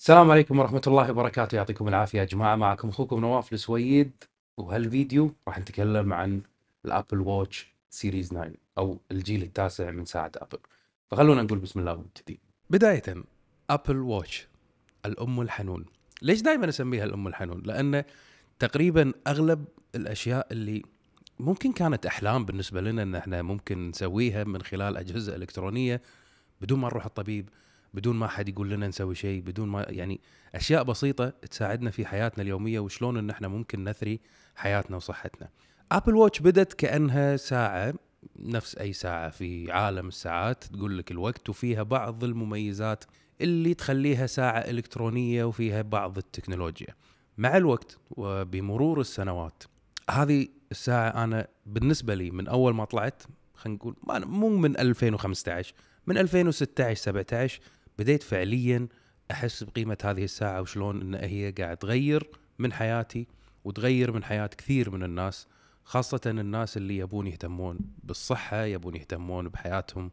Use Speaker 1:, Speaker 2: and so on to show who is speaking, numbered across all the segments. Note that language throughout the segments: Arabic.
Speaker 1: السلام عليكم ورحمة الله وبركاته يعطيكم العافية يا جماعة معكم أخوكم نواف السويد وهالفيديو راح نتكلم عن الأبل ووتش سيريز 9 أو الجيل التاسع من ساعة أبل فخلونا نقول بسم الله ونبتدي بداية أبل ووتش الأم الحنون ليش دائما أسميها الأم الحنون لأن تقريبا أغلب الأشياء اللي ممكن كانت أحلام بالنسبة لنا أن احنا ممكن نسويها من خلال أجهزة إلكترونية بدون ما نروح الطبيب بدون ما حد يقول لنا نسوي شيء بدون ما يعني اشياء بسيطه تساعدنا في حياتنا اليوميه وشلون ان احنا ممكن نثري حياتنا وصحتنا ابل ووتش بدت كانها ساعه نفس اي ساعه في عالم الساعات تقول لك الوقت وفيها بعض المميزات اللي تخليها ساعه الكترونيه وفيها بعض التكنولوجيا مع الوقت وبمرور السنوات هذه الساعه انا بالنسبه لي من اول ما طلعت خلينا نقول مو من 2015 من 2016 17 بديت فعليا احس بقيمه هذه الساعه وشلون ان هي قاعد تغير من حياتي وتغير من حياه كثير من الناس خاصه الناس اللي يبون يهتمون بالصحه يبون يهتمون بحياتهم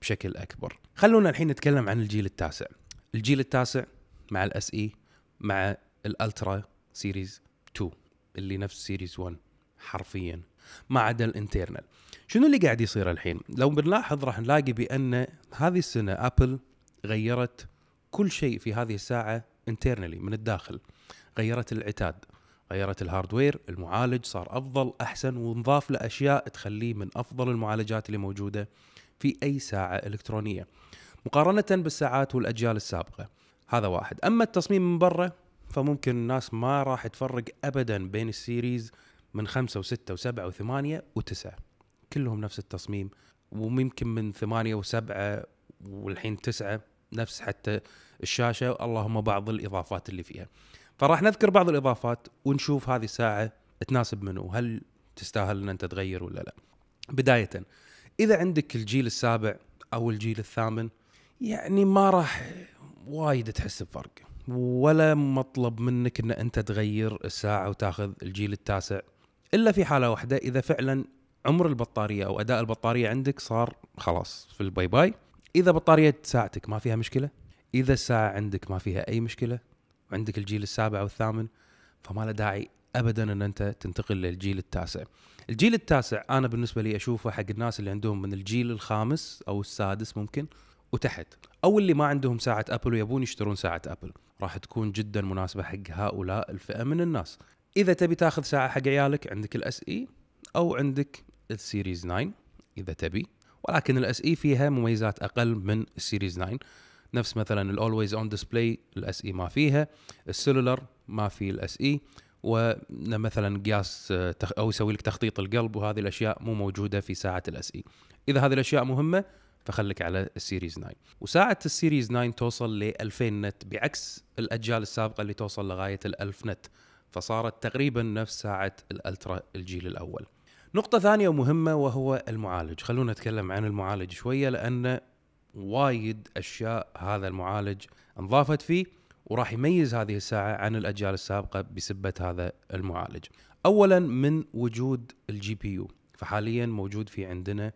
Speaker 1: بشكل اكبر خلونا الحين نتكلم عن الجيل التاسع الجيل التاسع مع الاس اي e، مع الالترا سيريز 2 اللي نفس سيريز 1 حرفيا ما عدا الانترنال شنو اللي قاعد يصير الحين لو بنلاحظ راح نلاقي بان هذه السنه ابل غيرت كل شيء في هذه الساعه انترنالي من الداخل غيرت العتاد غيرت الهاردوير المعالج صار افضل احسن ونضاف له اشياء تخليه من افضل المعالجات اللي موجوده في اي ساعه الكترونيه مقارنه بالساعات والاجيال السابقه هذا واحد اما التصميم من برا فممكن الناس ما راح تفرق ابدا بين السيريز من خمسة وستة وسبعة وثمانية وتسعة كلهم نفس التصميم وممكن من ثمانية وسبعة والحين تسعة نفس حتى الشاشه اللهم بعض الاضافات اللي فيها فراح نذكر بعض الاضافات ونشوف هذه الساعه تناسب منه وهل تستاهل ان انت تغير ولا لا بدايه اذا عندك الجيل السابع او الجيل الثامن يعني ما راح وايد تحس بفرق ولا مطلب منك ان انت تغير الساعه وتاخذ الجيل التاسع الا في حاله واحده اذا فعلا عمر البطاريه او اداء البطاريه عندك صار خلاص في الباي باي اذا بطاريه ساعتك ما فيها مشكله اذا الساعه عندك ما فيها اي مشكله وعندك الجيل السابع والثامن فما له داعي ابدا ان انت تنتقل للجيل التاسع. الجيل التاسع انا بالنسبه لي اشوفه حق الناس اللي عندهم من الجيل الخامس او السادس ممكن وتحت او اللي ما عندهم ساعه ابل ويبون يشترون ساعه ابل راح تكون جدا مناسبه حق هؤلاء الفئه من الناس. اذا تبي تاخذ ساعه حق عيالك عندك الاس اي e او عندك السيريز 9 اذا تبي ولكن الاس اي e فيها مميزات اقل من السيريز 9 نفس مثلا الاولويز اون ديسبلاي الاس اي ما فيها السيلولر ما في الاس اي e، ومثلا قياس او يسوي لك تخطيط القلب وهذه الاشياء مو موجوده في ساعه الاس اي e. اذا هذه الاشياء مهمه فخليك على السيريز 9 وساعه السيريز 9 توصل ل 2000 نت بعكس الاجيال السابقه اللي توصل لغايه ال 1000 نت فصارت تقريبا نفس ساعه الالترا الجيل الاول نقطة ثانية ومهمة وهو المعالج خلونا نتكلم عن المعالج شوية لأن وايد أشياء هذا المعالج انضافت فيه وراح يميز هذه الساعة عن الأجيال السابقة بسبة هذا المعالج أولا من وجود الجي بي يو فحاليا موجود في عندنا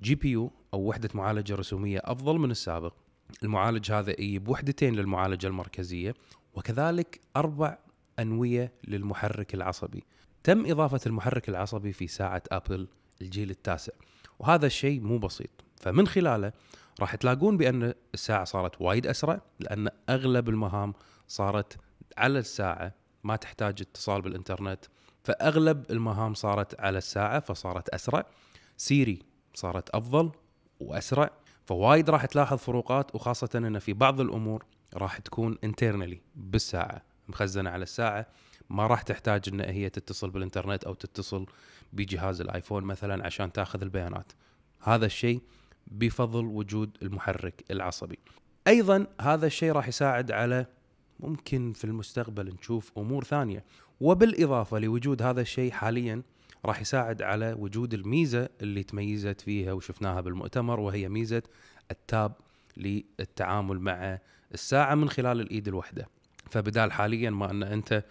Speaker 1: جي بي يو أو وحدة معالجة رسومية أفضل من السابق المعالج هذا يجيب وحدتين للمعالجة المركزية وكذلك أربع أنوية للمحرك العصبي تم إضافة المحرك العصبي في ساعة أبل الجيل التاسع وهذا الشيء مو بسيط فمن خلاله راح تلاقون بأن الساعة صارت وايد أسرع لأن أغلب المهام صارت على الساعة ما تحتاج اتصال بالإنترنت فأغلب المهام صارت على الساعة فصارت أسرع سيري صارت أفضل وأسرع فوايد راح تلاحظ فروقات وخاصة أن في بعض الأمور راح تكون انترنالي بالساعة مخزنة على الساعة ما راح تحتاج ان هي تتصل بالانترنت او تتصل بجهاز الايفون مثلا عشان تاخذ البيانات هذا الشيء بفضل وجود المحرك العصبي ايضا هذا الشيء راح يساعد على ممكن في المستقبل نشوف امور ثانيه وبالاضافه لوجود هذا الشيء حاليا راح يساعد على وجود الميزه اللي تميزت فيها وشفناها بالمؤتمر وهي ميزه التاب للتعامل مع الساعه من خلال الايد الواحده فبدال حاليا ما ان انت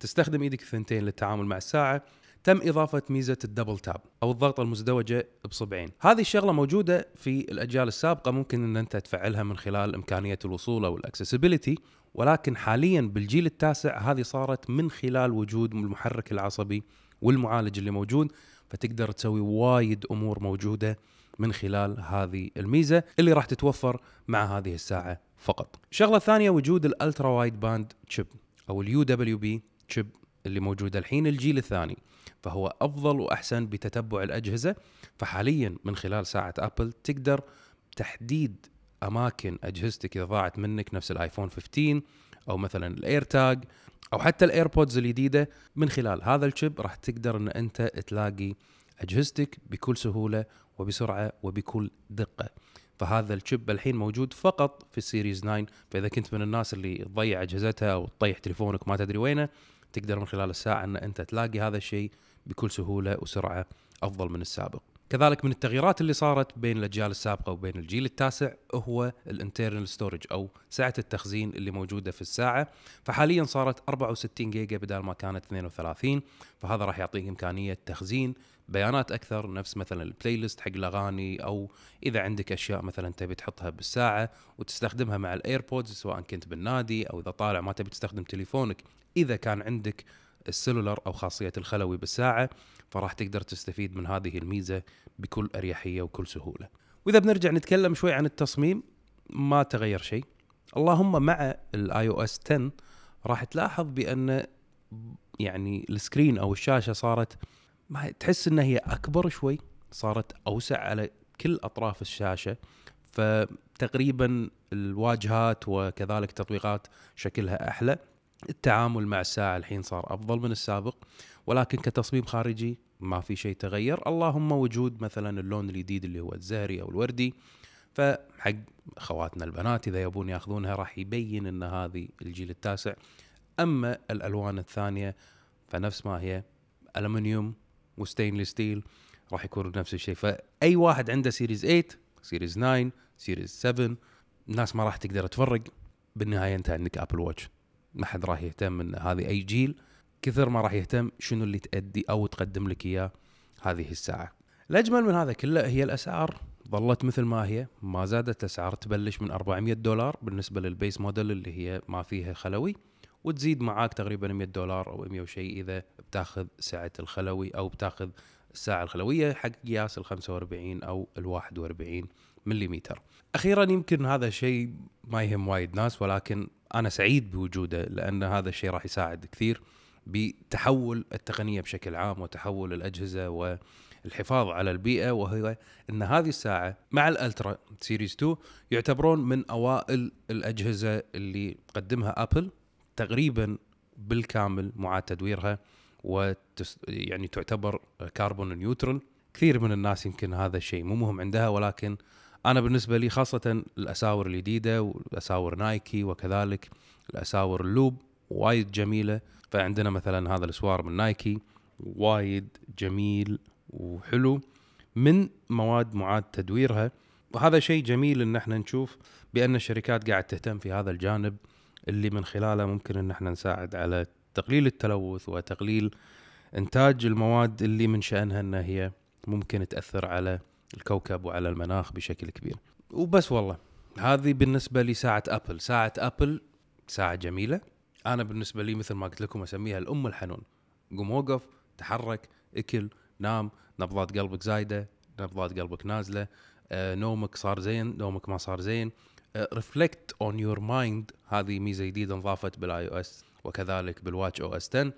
Speaker 1: تستخدم ايدك الثنتين للتعامل مع الساعه تم إضافة ميزة الدبل تاب أو الضغطة المزدوجة بصبعين هذه الشغلة موجودة في الأجيال السابقة ممكن أن أنت تفعلها من خلال إمكانية الوصول أو الأكسسبيليتي ولكن حاليا بالجيل التاسع هذه صارت من خلال وجود المحرك العصبي والمعالج اللي موجود فتقدر تسوي وايد أمور موجودة من خلال هذه الميزة اللي راح تتوفر مع هذه الساعة فقط الشغلة الثانية وجود الألترا وايد باند تشيب أو اليو دبليو بي تشيب اللي موجوده الحين الجيل الثاني فهو افضل واحسن بتتبع الاجهزه فحاليا من خلال ساعه ابل تقدر تحديد اماكن اجهزتك اذا ضاعت منك نفس الايفون 15 او مثلا الاير تاج او حتى الايربودز الجديده من خلال هذا الشيب راح تقدر ان انت تلاقي اجهزتك بكل سهوله وبسرعه وبكل دقه فهذا الشيب الحين موجود فقط في السيريز 9 فاذا كنت من الناس اللي تضيع اجهزتها او تطيح تليفونك ما تدري وينه تقدر من خلال الساعه ان انت تلاقي هذا الشيء بكل سهوله وسرعه افضل من السابق. كذلك من التغييرات اللي صارت بين الاجيال السابقه وبين الجيل التاسع هو الانترنال ستورج او سعه التخزين اللي موجوده في الساعه فحاليا صارت 64 جيجا بدل ما كانت 32 فهذا راح يعطيك امكانيه تخزين بيانات اكثر نفس مثلا البلاي ليست حق الاغاني او اذا عندك اشياء مثلا تبي تحطها بالساعه وتستخدمها مع الايربودز سواء كنت بالنادي او اذا طالع ما تبي تستخدم تليفونك اذا كان عندك السلولر او خاصيه الخلوي بالساعه فراح تقدر تستفيد من هذه الميزه بكل اريحيه وكل سهوله. واذا بنرجع نتكلم شوي عن التصميم ما تغير شيء. اللهم مع الاي او اس 10 راح تلاحظ بان يعني السكرين او الشاشه صارت ما تحس انها هي اكبر شوي صارت اوسع على كل اطراف الشاشه فتقريبا الواجهات وكذلك تطبيقات شكلها احلى التعامل مع الساعه الحين صار افضل من السابق ولكن كتصميم خارجي ما في شيء تغير اللهم وجود مثلا اللون الجديد اللي هو الزهري او الوردي فحق اخواتنا البنات اذا يبون ياخذونها راح يبين ان هذه الجيل التاسع اما الالوان الثانيه فنفس ما هي الومنيوم وستينلس ستيل راح يكون نفس الشيء فاي واحد عنده سيريز 8 سيريز 9 سيريز 7 الناس ما راح تقدر تفرق بالنهايه انت عندك ابل واتش ما حد راح يهتم من هذه اي جيل كثر ما راح يهتم شنو اللي تأدي او تقدم لك اياه هذه الساعه الاجمل من هذا كله هي الاسعار ظلت مثل ما هي ما زادت اسعار تبلش من 400 دولار بالنسبه للبيس موديل اللي هي ما فيها خلوي وتزيد معاك تقريبا 100 دولار او 100 وشيء اذا بتاخذ سعه الخلوي او بتاخذ الساعه الخلويه حق قياس ال 45 او ال 41 ملم اخيرا يمكن هذا الشيء ما يهم وايد ناس ولكن انا سعيد بوجوده لان هذا الشيء راح يساعد كثير بتحول التقنيه بشكل عام وتحول الاجهزه و الحفاظ على البيئة وهي أن هذه الساعة مع الألترا سيريز 2 يعتبرون من أوائل الأجهزة اللي قدمها أبل تقريبا بالكامل معاد تدويرها وتس يعني تعتبر كربون نيوترال كثير من الناس يمكن هذا الشيء مو مهم عندها ولكن انا بالنسبه لي خاصه الاساور الجديده والاساور نايكي وكذلك الاساور اللوب وايد جميله فعندنا مثلا هذا السوار من نايكي وايد جميل وحلو من مواد معاد تدويرها وهذا شيء جميل ان احنا نشوف بان الشركات قاعد تهتم في هذا الجانب اللي من خلاله ممكن ان احنا نساعد على تقليل التلوث وتقليل انتاج المواد اللي من شانها ان هي ممكن تاثر على الكوكب وعلى المناخ بشكل كبير وبس والله هذه بالنسبه لساعه ابل ساعه ابل ساعه جميله انا بالنسبه لي مثل ما قلت لكم اسميها الام الحنون قم وقف تحرك اكل نام نبضات قلبك زايده نبضات قلبك نازله آه، نومك صار زين نومك ما صار زين ريفلكت اون يور مايند هذه ميزه جديده انضافت بالاي او اس وكذلك بالواتش او اس 10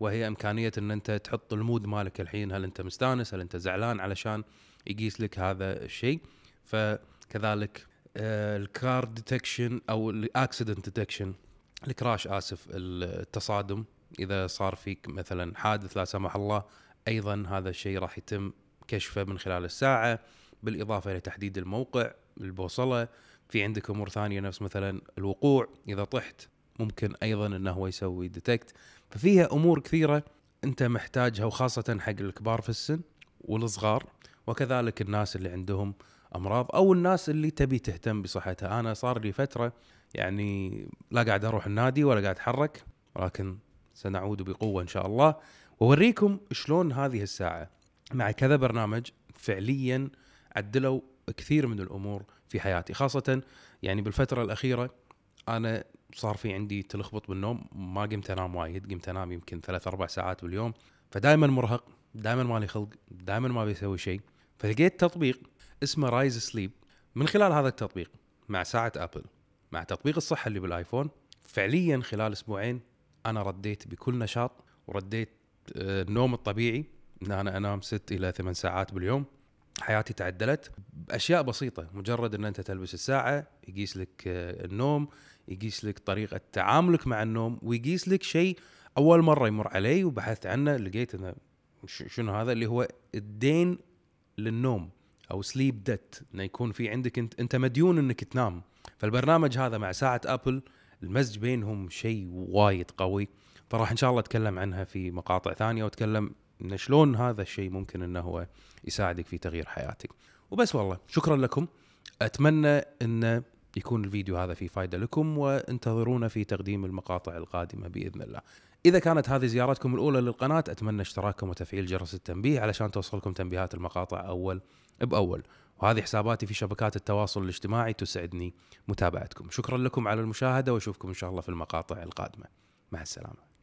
Speaker 1: وهي امكانيه ان انت تحط المود مالك الحين هل انت مستانس هل انت زعلان علشان يقيس لك هذا الشيء فكذلك آه، الكار ديتكشن او الاكسيدنت ديتكشن الكراش اسف التصادم اذا صار فيك مثلا حادث لا سمح الله ايضا هذا الشيء راح يتم كشفه من خلال الساعه بالاضافه الى تحديد الموقع البوصله في عندك امور ثانيه نفس مثلا الوقوع اذا طحت ممكن ايضا انه هو يسوي ديتكت ففيها امور كثيره انت محتاجها وخاصه حق الكبار في السن والصغار وكذلك الناس اللي عندهم امراض او الناس اللي تبي تهتم بصحتها انا صار لي فتره يعني لا قاعد اروح النادي ولا قاعد اتحرك ولكن سنعود بقوه ان شاء الله واوريكم شلون هذه الساعه مع كذا برنامج فعليا عدلوا كثير من الامور في حياتي خاصه يعني بالفتره الاخيره انا صار في عندي تلخبط بالنوم ما قمت انام وايد قمت انام يمكن ثلاث اربع ساعات باليوم فدائما مرهق دائما مالي خلق دائما ما بيسوي شيء فلقيت تطبيق اسمه رايز سليب من خلال هذا التطبيق مع ساعه ابل مع تطبيق الصحه اللي بالايفون فعليا خلال اسبوعين انا رديت بكل نشاط ورديت آه، النوم الطبيعي ان انا انام ست الى ثمان ساعات باليوم حياتي تعدلت باشياء بسيطه مجرد ان انت تلبس الساعه يقيس لك آه، النوم يقيس لك طريقه تعاملك مع النوم ويقيس لك شيء اول مره يمر علي وبحثت عنه لقيت انه شنو هذا اللي هو الدين للنوم او سليب ديت انه يكون في عندك انت انت مديون انك تنام فالبرنامج هذا مع ساعه ابل المزج بينهم شيء وايد قوي فراح ان شاء الله اتكلم عنها في مقاطع ثانيه واتكلم انه شلون هذا الشيء ممكن انه هو يساعدك في تغيير حياتك وبس والله شكرا لكم اتمنى ان يكون الفيديو هذا فيه فائده لكم وانتظرونا في تقديم المقاطع القادمه باذن الله إذا كانت هذه زيارتكم الأولى للقناة أتمنى اشتراككم وتفعيل جرس التنبيه علشان توصلكم تنبيهات المقاطع أول بأول وهذه حساباتي في شبكات التواصل الاجتماعي تسعدني متابعتكم شكرا لكم على المشاهدة وأشوفكم إن شاء الله في المقاطع القادمة مع السلامة